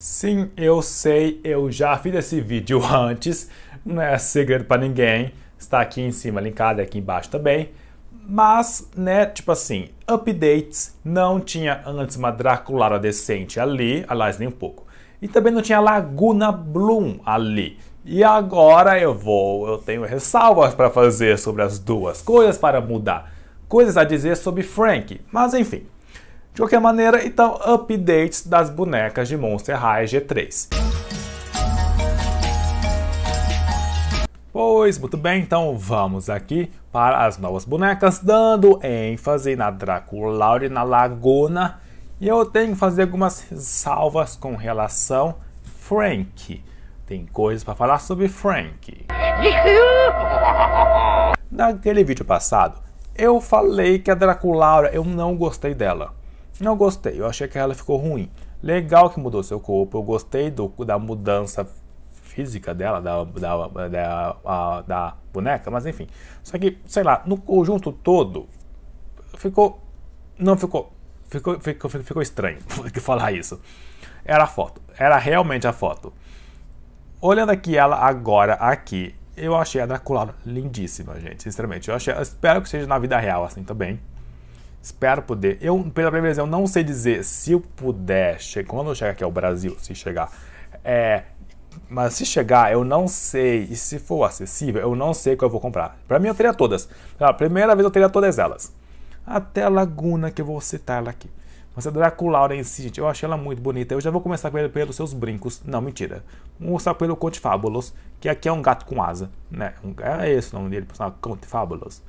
Sim, eu sei, eu já fiz esse vídeo antes, não é segredo para ninguém, está aqui em cima, linkado aqui embaixo também. Mas, né, tipo assim, updates não tinha antes uma Draculara decente ali, aliás, nem um pouco. E também não tinha Laguna Bloom ali. E agora eu vou, eu tenho ressalvas para fazer sobre as duas coisas para mudar, coisas a dizer sobre Frank, mas enfim, de qualquer maneira, então, updates das bonecas de Monster High G3. Pois, muito bem, então vamos aqui para as novas bonecas, dando ênfase na Draculaura e na Laguna. E eu tenho que fazer algumas salvas com relação Frank. Tem coisas para falar sobre Frank. Naquele vídeo passado, eu falei que a Draculaura, eu não gostei dela. Não gostei, eu achei que ela ficou ruim. Legal que mudou seu corpo, eu gostei do, da mudança física dela, da, da, da, a, da boneca, mas enfim. Só que, sei lá, no conjunto todo, ficou. Não ficou. Ficou, ficou, ficou estranho que falar isso. Era a foto. Era realmente a foto. Olhando aqui ela agora, aqui, eu achei a Dracula lindíssima, gente. Sinceramente, eu achei. Eu espero que seja na vida real assim também. Espero poder. Eu, pela primeira vez, eu não sei dizer se eu puder, che quando eu chegar aqui ao Brasil, se chegar, é, mas se chegar, eu não sei, e se for acessível, eu não sei o que eu vou comprar. Para mim, eu teria todas. A primeira vez, eu teria todas elas. Até a Laguna, que eu vou citar ela aqui. Mas a Draculaura em si, gente, eu achei ela muito bonita. Eu já vou começar com ele pelos seus brincos. Não, mentira. Vou começar pelo Conte Fábulos, que aqui é um gato com asa, né? É esse o nome dele, Conte Fábulos.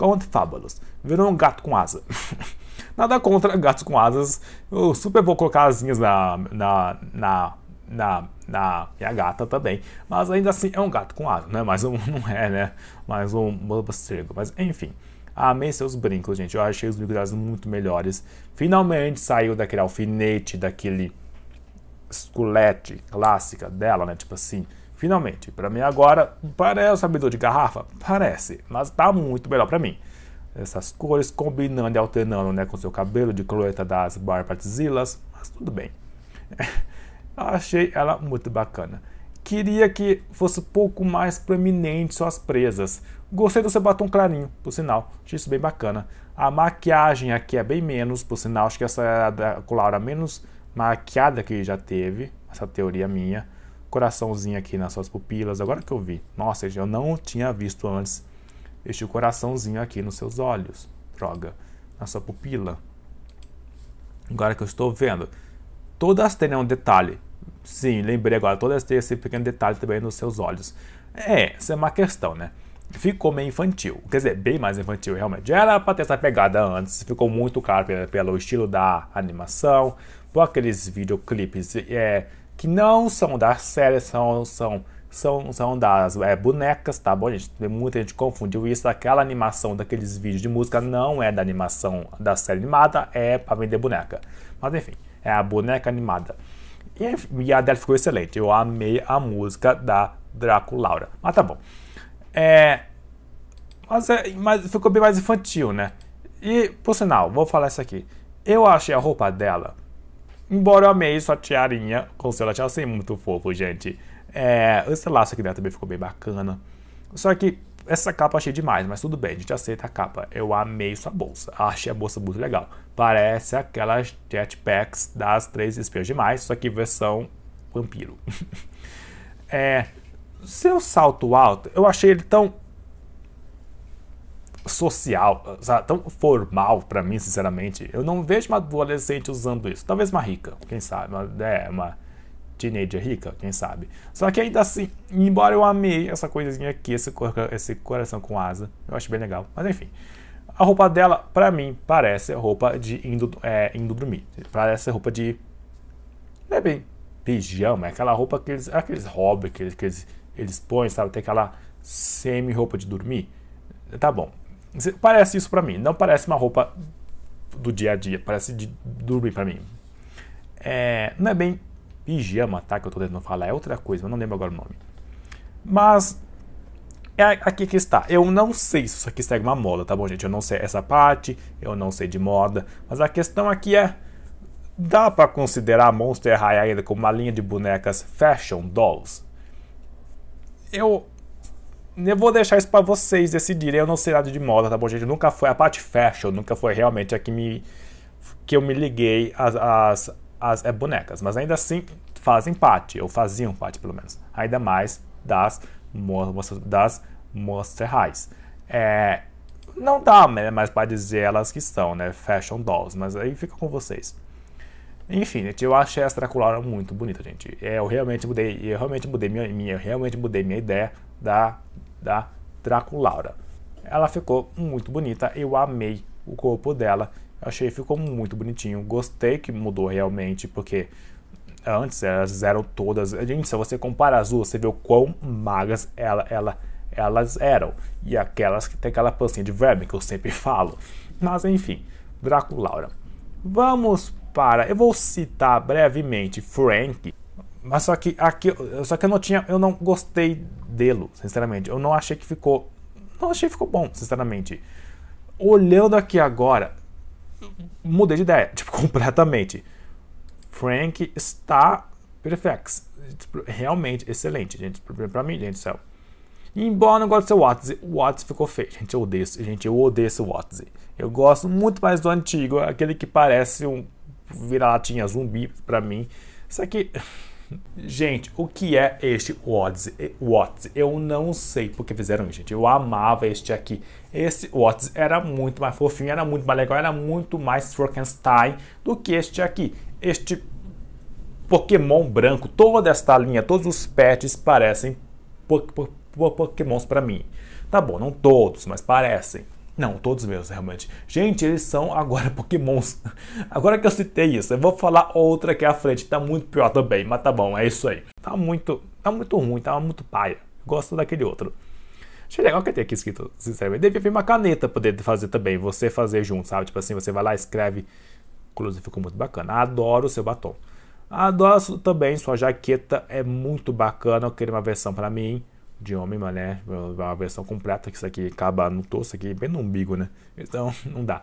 Count Fabulous. Virou um gato com asa. Nada contra gatos com asas. Eu super vou colocar asinhas na, na, na, na, na minha gata também. Mas ainda assim é um gato com asas, né? Mas um, não é, né? Mais um morcego. Mas enfim. Amei seus brincos, gente. Eu achei os brincos muito melhores. Finalmente saiu daquele alfinete, daquele esculete clássica dela, né? Tipo assim, Finalmente, para mim agora parece um sabedor de garrafa? Parece, mas tá muito melhor para mim. Essas cores combinando e alternando né, com seu cabelo de cloeta das Barbatzilas, mas tudo bem. Achei ela muito bacana. Queria que fosse um pouco mais proeminente suas presas. Gostei do seu batom clarinho, por sinal. Achei isso bem bacana. A maquiagem aqui é bem menos, por sinal. Acho que essa é a da menos maquiada que já teve. Essa teoria minha coraçãozinho aqui nas suas pupilas. Agora que eu vi, nossa, eu não tinha visto antes este coraçãozinho aqui nos seus olhos. Droga, na sua pupila. Agora que eu estou vendo, todas têm um detalhe. Sim, lembrei agora, todas têm esse pequeno detalhe também nos seus olhos. É, isso é uma questão, né? Ficou meio infantil, quer dizer, bem mais infantil realmente. Era pra ter essa pegada antes, ficou muito claro pelo, pelo estilo da animação, por aqueles videoclipes é, que não são das séries, são, são, são, são das é, bonecas, tá bom, gente? Muita gente confundiu isso. Aquela animação daqueles vídeos de música não é da animação da série animada, é para vender boneca. Mas enfim, é a boneca animada. E, e a dela ficou excelente. Eu amei a música da Draculaura. Mas tá bom. É, mas, é, mas ficou bem mais infantil, né? E, por sinal, vou falar isso aqui. Eu achei a roupa dela Embora eu amei sua tiarinha, Consuelo, eu achei muito fofo, gente. É, esse laço aqui também ficou bem bacana. Só que essa capa achei demais, mas tudo bem, a gente aceita a capa. Eu amei sua bolsa, achei a bolsa muito legal. Parece aquelas jetpacks das Três Espias Demais, só que versão vampiro. é, seu salto alto, eu achei ele tão social, sabe? tão formal para mim, sinceramente. Eu não vejo uma adolescente usando isso. Talvez uma rica, quem sabe? Uma, é, uma teenager rica, quem sabe? Só que ainda assim, embora eu amei essa coisinha aqui, esse, esse coração com asa, eu acho bem legal. Mas enfim. A roupa dela, para mim, parece roupa de indo, é, indo dormir. Parece roupa de. Não é bem pijama, é aquela roupa que eles. É aqueles hobbies que eles, que eles, eles põem, sabe? Tem aquela semi-roupa de dormir. Tá bom. Parece isso para mim. Não parece uma roupa do dia a dia. Parece de dormir para mim. É, não é bem pijama, tá? Que eu tô tentando falar. É outra coisa, mas não lembro agora o nome. Mas é aqui é que está. Eu não sei se isso aqui segue uma moda, tá bom, gente? Eu não sei essa parte, eu não sei de moda. Mas a questão aqui é dá para considerar Monster High ainda como uma linha de bonecas fashion dolls? Eu eu vou deixar isso para vocês decidirem. Eu não sei nada de moda, tá bom, gente? Nunca foi a parte fashion, nunca foi realmente a que me que eu me liguei às, às, às é, bonecas. Mas ainda assim fazem parte, ou faziam parte pelo menos. Ainda mais das, das Monster Highs. É, não dá mais para dizer elas que são, né? Fashion dolls, mas aí fica com vocês. Enfim, gente, eu achei essa Draculaura muito bonita, gente. É, eu realmente mudei, eu realmente mudei minha, minha, realmente mudei minha ideia da, da Draculaura. Ela ficou muito bonita, eu amei o corpo dela, achei que ficou muito bonitinho, gostei que mudou realmente, porque antes elas eram todas, gente, se você compara as duas, você vê o quão magas ela, ela, elas eram, e aquelas que tem aquela pancinha de verme que eu sempre falo, mas enfim, Draculaura. Vamos para, eu vou citar brevemente Frank, mas só que aqui, só que eu não tinha, eu não gostei dele, sinceramente. Eu não achei que ficou, não achei que ficou bom, sinceramente. Olhando aqui agora, mudei de ideia, tipo, completamente. Frank está perfeito tipo, Realmente excelente, gente, pra mim, gente do céu. Embora eu não goste do seu Watts, o Watts ficou feio. Gente, eu odeio, gente, eu odeio esse Watts. Eu gosto muito mais do antigo, aquele que parece um vira-latinha zumbi pra mim. Isso aqui Gente, o que é este Watts? Watts? Eu não sei porque fizeram isso, gente. Eu amava este aqui. Esse Watts era muito mais fofinho, era muito mais legal, era muito mais Frankenstein do que este aqui. Este Pokémon branco, toda esta linha, todos os pets parecem po po po Pokémons para mim. Tá bom, não todos, mas parecem. Não, todos meus, realmente. Gente, eles são agora pokémons. Agora que eu citei isso, eu vou falar outra aqui à frente. Tá muito pior também, mas tá bom, é isso aí. Tá muito, tá muito ruim, tá muito paia. Gosto daquele outro. Achei legal que tem aqui escrito, sinceramente. Devia vir uma caneta poder fazer também, você fazer junto, sabe? Tipo assim, você vai lá, escreve. Inclusive ficou muito bacana. Adoro o seu batom. Adoro também, sua jaqueta é muito bacana. Eu queria uma versão para mim de homem, mas né, a versão completa, que isso aqui acaba no torso, aqui bem no umbigo, né? Então não dá.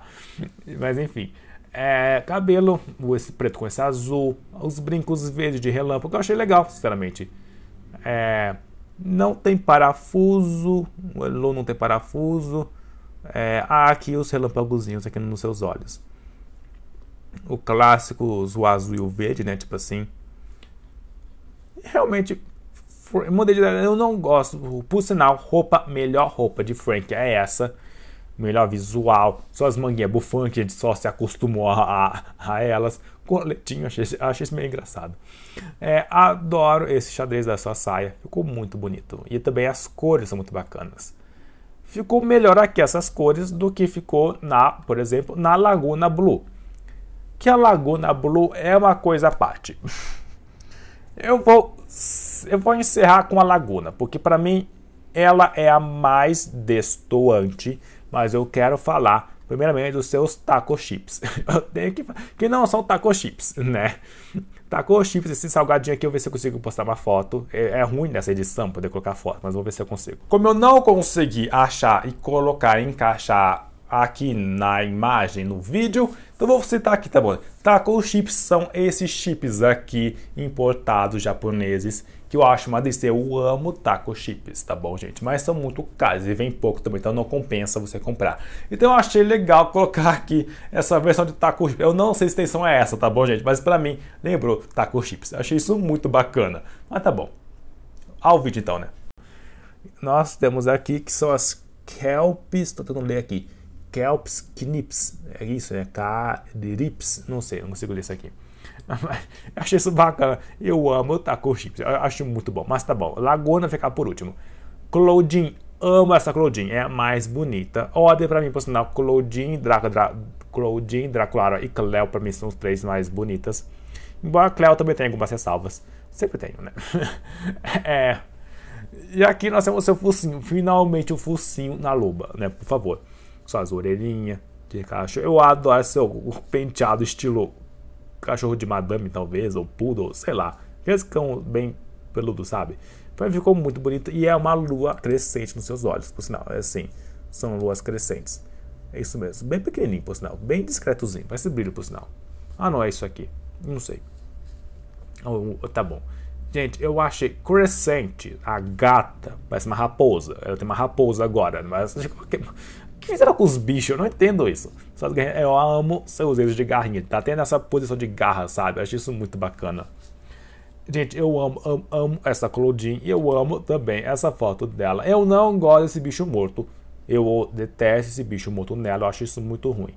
Mas enfim. É, cabelo, esse preto com esse azul, os brincos verdes de relâmpago, eu achei legal, sinceramente. É, não tem parafuso, o Elo não tem parafuso. É, há aqui os relâmpagozinhos aqui nos seus olhos. O clássico, o azul e o verde, né? Tipo assim. Realmente modelo Eu não gosto, por sinal, roupa, melhor roupa de Frank é essa. Melhor visual, suas manguinhas bufantes, gente só se acostumou a, a, a elas. Coletinho, achei, achei isso meio engraçado. É, adoro esse xadrez da sua saia, ficou muito bonito. E também as cores são muito bacanas. Ficou melhor aqui essas cores do que ficou na, por exemplo, na Laguna Blue. Que a Laguna Blue é uma coisa à parte. Eu vou, eu vou encerrar com a Laguna, porque para mim ela é a mais destoante, mas eu quero falar primeiramente dos seus taco chips. Eu tenho que que não são taco chips, né? Taco chips, esse salgadinho aqui, eu vou ver se eu consigo postar uma foto. É, é ruim nessa edição poder colocar foto, mas vou ver se eu consigo. Como eu não consegui achar e colocar, encaixar aqui na imagem, no vídeo, então vou citar aqui, tá bom? Taco tá, chips são esses chips aqui importados japoneses que eu acho uma delícia. Eu amo taco chips, tá bom, gente? Mas são muito caros e vem pouco também, então não compensa você comprar. Então eu achei legal colocar aqui essa versão de taco chips. Eu não sei se a extensão é essa, tá bom, gente? Mas para mim lembrou taco chips. Achei isso muito bacana. Mas tá bom. Ao vídeo então, né? Nós temos aqui que são as kelps, tô tentando ler aqui Kelps Knips, é isso, é K-Rips, não sei, não consigo ler isso aqui. Achei isso bacana, eu amo taco chips, acho muito bom, mas tá bom. Laguna ficar por último. Claudine, amo essa Claudine, é a mais bonita. Ordem pra mim, por sinal, Claudine, Draco, Dra, Claudine, Draculara e Cleo pra mim são os três mais bonitas. Embora Cleo também tenha algumas ressalvas, sempre tenho, né? é... E aqui nós temos o seu focinho, finalmente o focinho na loba, né? Por favor só as orelhinhas de cachorro. Eu adoro seu penteado estilo cachorro de madame, talvez, ou poodle, sei lá. Esse cão bem peludo, sabe? Mas ficou muito bonito e é uma lua crescente nos seus olhos, por sinal. É assim, são luas crescentes. É isso mesmo. Bem pequenininho, por sinal. Bem discretozinho. Parece brilho, por sinal. Ah, não, é isso aqui. Não sei. Oh, tá bom. Gente, eu achei crescente. A gata parece uma raposa. Ela tem uma raposa agora, mas que fizeram com os bichos? Eu não entendo isso. Eu amo seus erros de garrinha. Tá tendo essa posição de garra, sabe? Eu acho isso muito bacana. Gente, eu amo, amo, amo essa Claudine e eu amo também essa foto dela. Eu não gosto desse bicho morto. Eu detesto esse bicho morto nela. Eu acho isso muito ruim.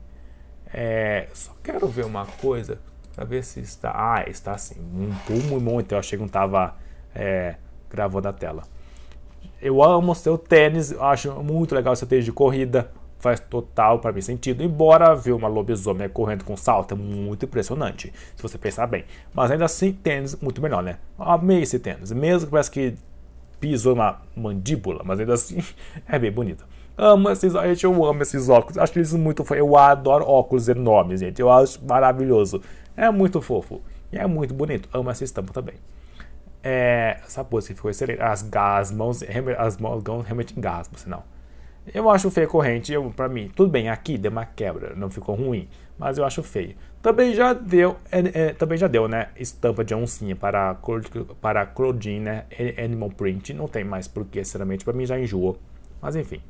É, só quero ver uma coisa pra ver se está. Ah, está sim. Muito, muito. Eu achei que não tava é, gravando a tela. Eu amo seu tênis. Eu acho muito legal seu tênis de corrida faz total para mim sentido, embora ver uma lobisomem correndo com salto é muito impressionante, se você pensar bem. Mas ainda assim, tênis muito melhor, né? Amei esse tênis, mesmo que parece que pisou uma mandíbula, mas ainda assim é bem bonito. Amo esses, gente, eu amo esses óculos, acho eles muito fofos. Eu adoro óculos enormes, gente, eu acho maravilhoso. É muito fofo e é muito bonito. Amo essa estampa também. É, essa pose ficou excelente. As, as mãos, as mãos realmente engasgam, sinal. Eu acho feio a corrente, eu, pra mim, tudo bem, aqui deu uma quebra, não ficou ruim, mas eu acho feio. Também já deu, é, é, também já deu, né? Estampa de oncinha para, para Claudine, né? Animal Print, não tem mais porquê, sinceramente, pra mim já enjoou. Mas enfim.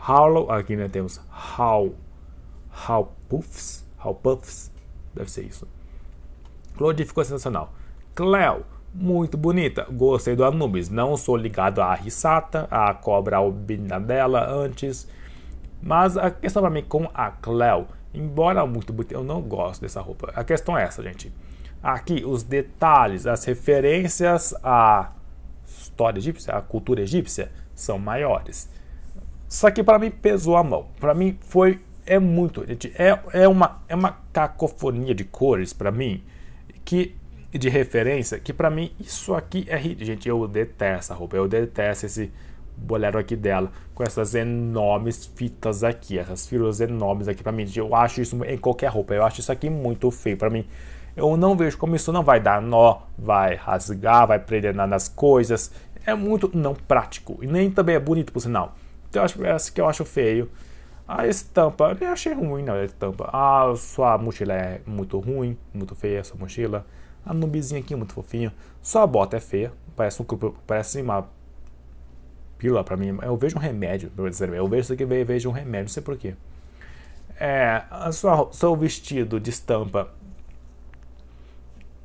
Harlow, aqui né, temos How, How Puffs, How Puffs, deve ser isso. Claudine ficou sensacional. Cleo, muito bonita. Gostei do Anubis. Não sou ligado à Risata, à cobra albina dela antes. Mas a questão para mim com a Cleo, embora muito bonita, eu não gosto dessa roupa. A questão é essa, gente. Aqui os detalhes, as referências à história egípcia, à cultura egípcia, são maiores. Só que para mim pesou a mão. Para mim foi é muito, gente, é, é uma é uma cacofonia de cores para mim que de referência que para mim isso aqui é ridículo gente eu detesto a roupa eu detesto esse bolero aqui dela com essas enormes fitas aqui essas filas enormes aqui para mim eu acho isso em qualquer roupa eu acho isso aqui muito feio para mim eu não vejo como isso não vai dar nó vai rasgar vai prender nas coisas é muito não prático e nem também é bonito por sinal então eu acho essa é que eu acho feio a estampa, eu achei ruim não, a estampa. A sua mochila é muito ruim, muito feia a sua mochila. A nubizinha aqui, muito fofinho. Só a bota é feia. Parece, um, parece uma pílula pra mim. Eu vejo um remédio. Eu vejo isso aqui e vejo um remédio. Não sei porquê. É, a sua, seu vestido de estampa.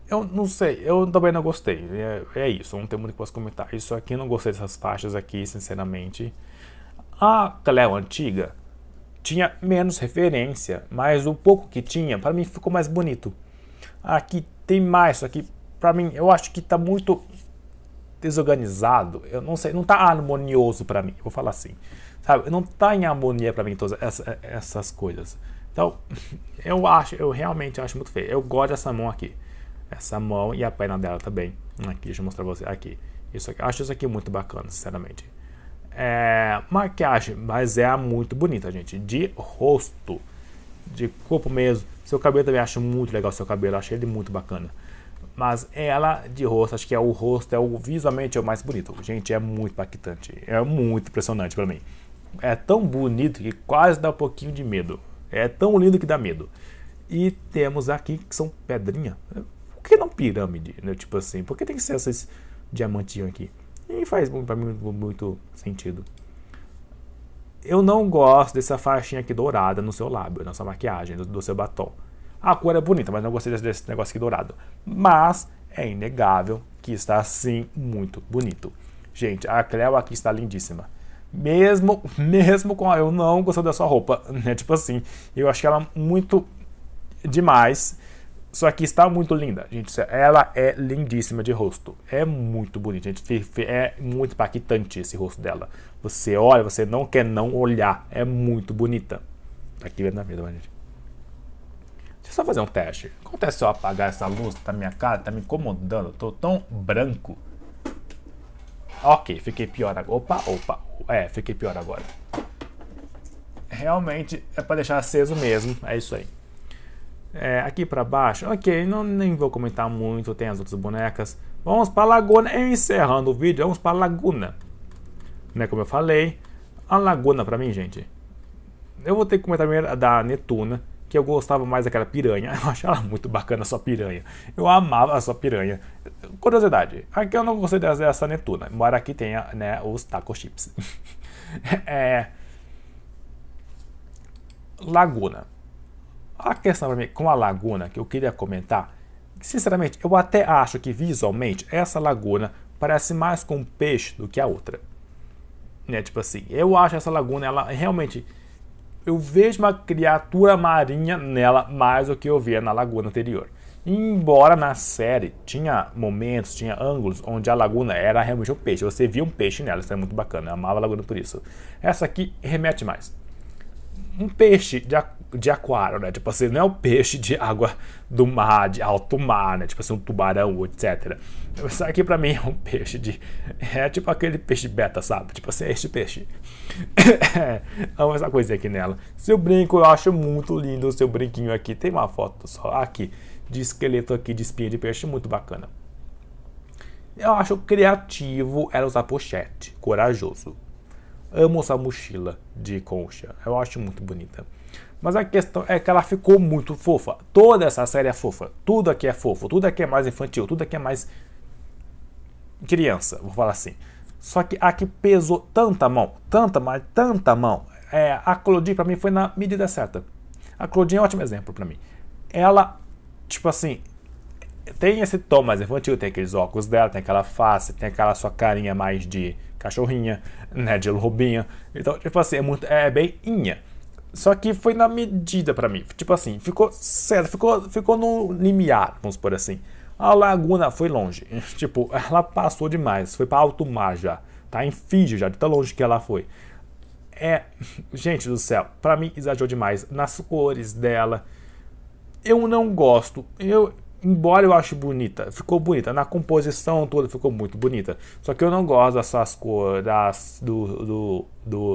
Eu não sei. Eu também não gostei. É, é isso. Não tem muito que posso comentar. Isso aqui, não gostei dessas faixas aqui, sinceramente. A Cleo é antiga tinha menos referência, mas o pouco que tinha, para mim ficou mais bonito. Aqui tem mais, isso aqui para mim eu acho que está muito desorganizado. Eu não sei, não tá harmonioso para mim. Vou falar assim, sabe? Não tá em harmonia para mim todas essa, essas coisas. Então, eu acho, eu realmente acho muito feio. Eu gosto dessa mão aqui. Essa mão e a perna dela também. Aqui, deixa eu mostrar pra você. Aqui. Isso aqui. Acho isso aqui muito bacana, sinceramente. É, maquiagem, mas é muito bonita, gente. De rosto de corpo mesmo. Seu cabelo também acho muito legal seu cabelo, achei ele muito bacana. Mas ela de rosto, acho que é o rosto, é o visualmente é o mais bonito. Gente, é muito impactante, é muito impressionante para mim. É tão bonito que quase dá um pouquinho de medo. É tão lindo que dá medo. E temos aqui que são pedrinha. Por que não pirâmide, né? Tipo assim, por que tem que ser esses diamantinhos aqui? E faz para mim muito sentido eu não gosto dessa faixinha aqui dourada no seu lábio, na sua maquiagem, do, do seu batom. A cor é bonita, mas não gostei desse, desse negócio aqui dourado. Mas é inegável que está sim muito bonito. Gente, a Cleo aqui está lindíssima. Mesmo, mesmo com a, eu não gostei da sua roupa, né? Tipo assim, eu que ela muito demais. Só que está muito linda, gente. É, ela é lindíssima de rosto. É muito bonita, gente. É muito impactante esse rosto dela. Você olha, você não quer não olhar. É muito bonita. Tá aqui vendo na vida, gente. Deixa eu só fazer um teste. Acontece é se eu apagar essa luz da minha cara? Tá me incomodando. Eu tô tão branco. Ok, fiquei pior agora. Opa, opa. É, fiquei pior agora. Realmente é para deixar aceso mesmo. É isso aí. É, aqui para baixo, ok, não, nem vou comentar muito, tem as outras bonecas. Vamos para Laguna, encerrando o vídeo, vamos para Laguna. Né, como eu falei, a Laguna para mim, gente, eu vou ter que comentar primeiro da Netuna, que eu gostava mais daquela piranha. Eu achava muito bacana a sua piranha. Eu amava a sua piranha. Curiosidade, aqui eu não gostei dessa Netuna, embora aqui tenha né, os taco chips. é... Laguna. A questão para mim é, com a laguna que eu queria comentar, sinceramente, eu até acho que visualmente essa laguna parece mais com um peixe do que a outra. Né? Tipo assim, eu acho essa laguna, ela realmente. Eu vejo uma criatura marinha nela mais do que eu via na laguna anterior. Embora na série tinha momentos, tinha ângulos onde a laguna era realmente um peixe, você via um peixe nela, isso é muito bacana, eu amava a laguna por isso. Essa aqui remete mais um peixe de, de aquário, né? Tipo assim, não é um peixe de água do mar, de alto mar, né? Tipo assim, um tubarão, etc. Isso aqui pra mim é um peixe de. É tipo aquele peixe beta, sabe? Tipo assim, é este peixe. Amo essa coisa aqui nela. Seu brinco, eu acho muito lindo o seu brinquinho aqui. Tem uma foto só aqui de esqueleto aqui de espinha de peixe, muito bacana. Eu acho criativo ela usar pochete, corajoso. Amo essa mochila de concha. Eu acho muito bonita. Mas a questão é que ela ficou muito fofa. Toda essa série é fofa. Tudo aqui é fofo. Tudo aqui é mais infantil. Tudo aqui é mais criança, vou falar assim. Só que a que pesou tanta mão, tanta, mas tanta mão, é, a Claudine para mim foi na medida certa. A Claudine é um ótimo exemplo para mim. Ela, tipo assim, tem esse tom mais infantil, tem aqueles óculos dela, tem aquela face, tem aquela sua carinha mais de cachorrinha, né? De lobinha. Então, tipo assim, é, muito, é bem inha. Só que foi na medida para mim. Tipo assim, ficou certo, ficou, ficou no limiar, vamos por assim. A laguna foi longe. tipo, ela passou demais. Foi para alto mar já. Tá em Fiji já, de tão longe que ela foi. É, gente do céu, para mim exagerou demais nas cores dela. Eu não gosto. Eu, embora eu ache bonita, ficou bonita. Na composição toda ficou muito bonita. Só que eu não gosto dessas cores das, do, do,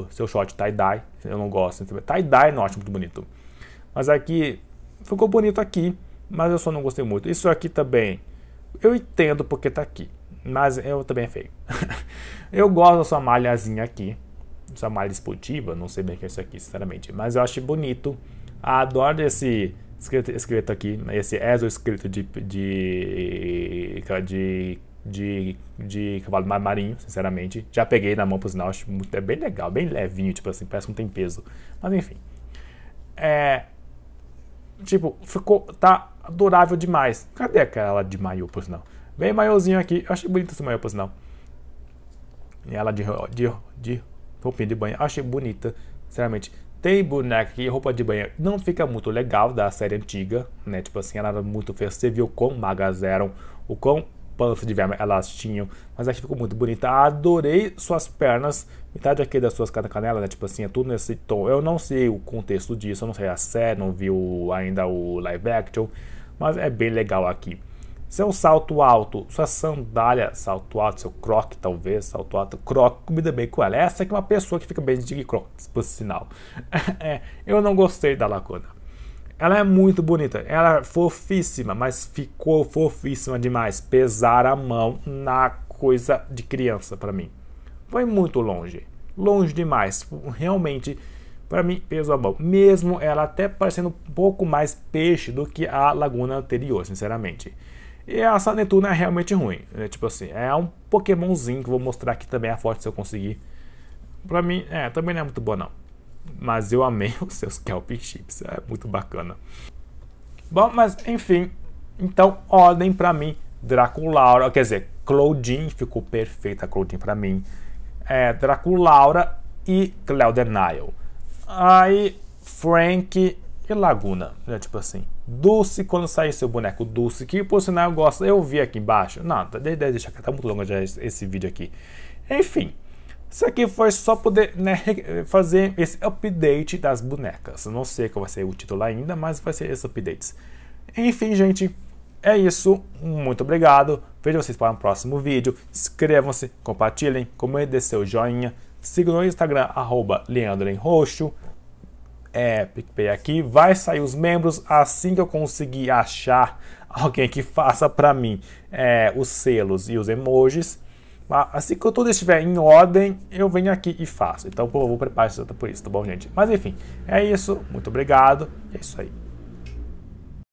do seu shot tie-dye. Eu não gosto. Tie-dye não acho muito bonito. Mas aqui, ficou bonito aqui. Mas eu só não gostei muito. Isso aqui também, eu entendo porque tá aqui. Mas eu também é feio. eu gosto dessa malhazinha aqui. Essa malha esportiva, não sei bem o que é isso aqui, sinceramente. Mas eu acho bonito. Adoro esse escrito, escrito aqui, né? esse exoescrito é de, de, de, de, de cavalo marinho, sinceramente. Já peguei na mão, por sinal, acho muito, é bem legal, bem levinho, tipo assim, parece que não tem peso. Mas enfim. É, tipo, ficou, tá adorável demais. Cadê aquela de maiô, por sinal? Bem maiôzinho aqui, eu achei bonito esse maiô, por sinal. E ela de, de, de roupinha de banho, eu achei bonita, sinceramente. Tem boneca e roupa de banho não fica muito legal da série antiga, né? Tipo assim, ela é era muito feia. Você viu quão magas eram, o quão pança de verme elas tinham. Mas aqui ficou muito bonita. Adorei suas pernas, metade aqui das suas canelas, né? Tipo assim, é tudo nesse tom. Eu não sei o contexto disso, eu não sei a série, não vi ainda o live action. Mas é bem legal aqui. Seu é salto alto, sua sandália, salto alto, seu croque talvez, salto alto, croque, comida bem com ela. Essa é que uma pessoa que fica bem de croque por sinal. é, eu não gostei da lacuna. Ela é muito bonita, ela é fofíssima, mas ficou fofíssima demais. Pesar a mão na coisa de criança para mim. Foi muito longe, longe demais. Realmente, para mim, pesou a mão. Mesmo ela até parecendo um pouco mais peixe do que a laguna anterior, sinceramente. E a Sanetuna é realmente ruim. É tipo assim, é um Pokémonzinho que eu vou mostrar aqui também a é foto se eu conseguir. Pra mim, é, também não é muito boa não. Mas eu amei os seus Kelp Chips, é muito bacana. Bom, mas enfim. Então, ordem pra mim, Draculaura, quer dizer, Claudine, ficou perfeita a Claudine pra mim. É, Draculaura e Cleodenile. Aí, Frank, e Laguna. Né? Tipo assim, doce quando sair seu boneco doce, que por sinal eu gosto, eu vi aqui embaixo. Não, tá, deixa que tá muito longo já esse vídeo aqui. Enfim, isso aqui foi só poder né, fazer esse update das bonecas. não sei qual vai ser o título ainda, mas vai ser esse update. Enfim, gente, é isso. Muito obrigado. Vejo vocês para um próximo vídeo. Inscrevam-se, compartilhem, comentem, seu joinha. Sigam no Instagram, arroba Leandro em Roxo. É, PicPay aqui. Vai sair os membros assim que eu conseguir achar alguém que faça para mim é, os selos e os emojis. Ah, assim que tudo estiver em ordem, eu venho aqui e faço. Então, por favor, preparar isso por isso, tá bom, gente? Mas enfim, é isso. Muito obrigado. É isso aí.